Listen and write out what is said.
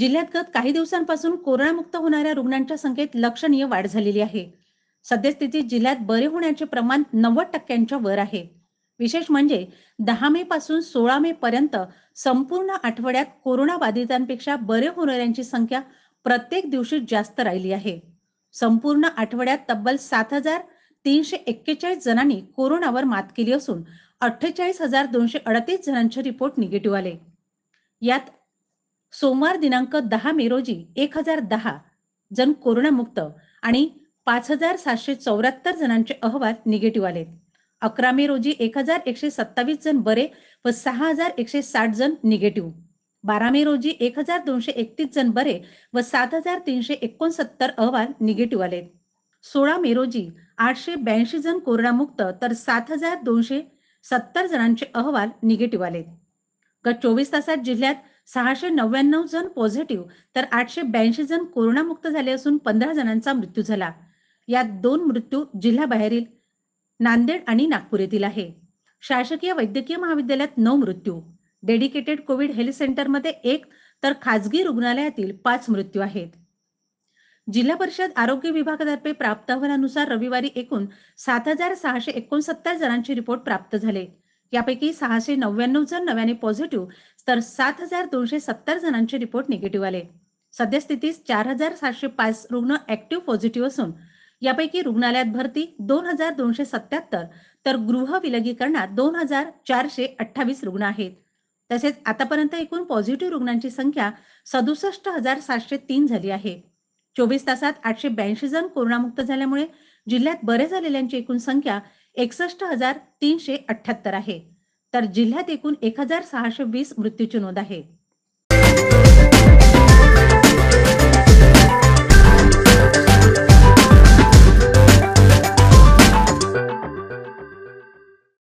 जिल्ह्यात गत काही दिवसांपासून कोरोनामुक्त होणाऱ्या रुग्णांच्या संख्येत लक्षणीय वाढ झालेली आहे सद्यस्थितीत जिल्ह्यात बरे होण्याचे प्रमाण नव्वद टक्क्यांच्या वर आहे विशेष म्हणजे दहा मे पासून सोळा मे पर्यंत संपूर्ण आठवड्यात कोरोना बाधितांपेक्षा बरे होणाऱ्यांची संख्या प्रत्येक दिवशी जास्त राहिली आहे संपूर्ण आठवड्यात तब्बल सात हजार तीनशे एक्केचाळीस जणांनी कोरोनावर मात केली असून अठ्ठेचाळीस हजार दोनशे अडतीस जणांचे रिपोर्ट निगेटिव्ह आले यात सोमवार दिनांक दहा मे रोजी एक हजार दहा जण कोरोनामुक्त आणि पाच हजार सातशे चौऱ्याहत्तर जणांचे अहवाल निगेटिव्ह आले अकरा मे रोजी एक हजार एकशे सत्तावीस जण बरे व सहा हजार एकशे साठ जण निगेटिव्ह बारा मे रोजी एक हजार दोनशे एकतीस जण बरे व सात हजार तीनशे एकोणसत्तर अहवाल निगेटिव्ह आले सोळा मे रोजी आठशे ब्याऐंशी जण कोरोनामुक्त तर सात हजार दोनशे सत्तर जणांचे अहवाल निगेटिव्ह आले गत चोवीस तासात जिल्ह्यात सहाशे नव्याण्णव जण पॉझिटिव्ह तर आठशे ब्याऐंशी जण कोरोनामुक्त झाले असून पंधरा जणांचा मृत्यू झाला यात दोन मृत्यू जिल्हा नांदेड आणि नागपूर येथील आहे शासकीय वैद्यकीय महाविद्यालयात नऊ मृत्यू डेडिकेटेड कोविड हेल्थ सेंटरमध्ये एक तर खाजगी रुग्णालयातील पाच मृत्यू आहेत जिल्हा परिषद आरोग्य विभागातर्फे प्राप्त अहवालानुसार रविवारी एकूण सात हजार सहाशे एकोणसत्तर जणांचे रिपोर्ट प्राप्त झाले यापैकी सहाशे नव्याण्णव जण नव्याने पॉझिटिव्ह तर सात हजार दोनशे सत्तर जणांचे रिपोर्ट निगेटिव्ह आले सद्यस्थितीत चार हजार सातशे पाच रुग्ण ऍक्टिव्ह पॉझिटिव्ह असून यापैकी रुग्णालयात भरती दोन हजार दोनशे सत्याहत्तर तर गृह विलगीकरणात दोन हजार चारशे अठ्ठावीस रुग्ण आहेत तसेच आतापर्यंत एकूण पॉझिटिव्ह रुग्णांची संख्या सदुसष्ट हजार सातशे तीन झाली आहे चोवीस तासात आठशे ब्याऐंशी जण कोरोनामुक्त झाल्यामुळे जिल्ह्यात बरे झालेल्यांची एकूण संख्या एकसष्ट हजार तीनशे अठ्ठ्याहत्तर आहे तर जिल्ह्यात एकूण एक हजार सहाशे वीस मृत्यूची नोंद आहे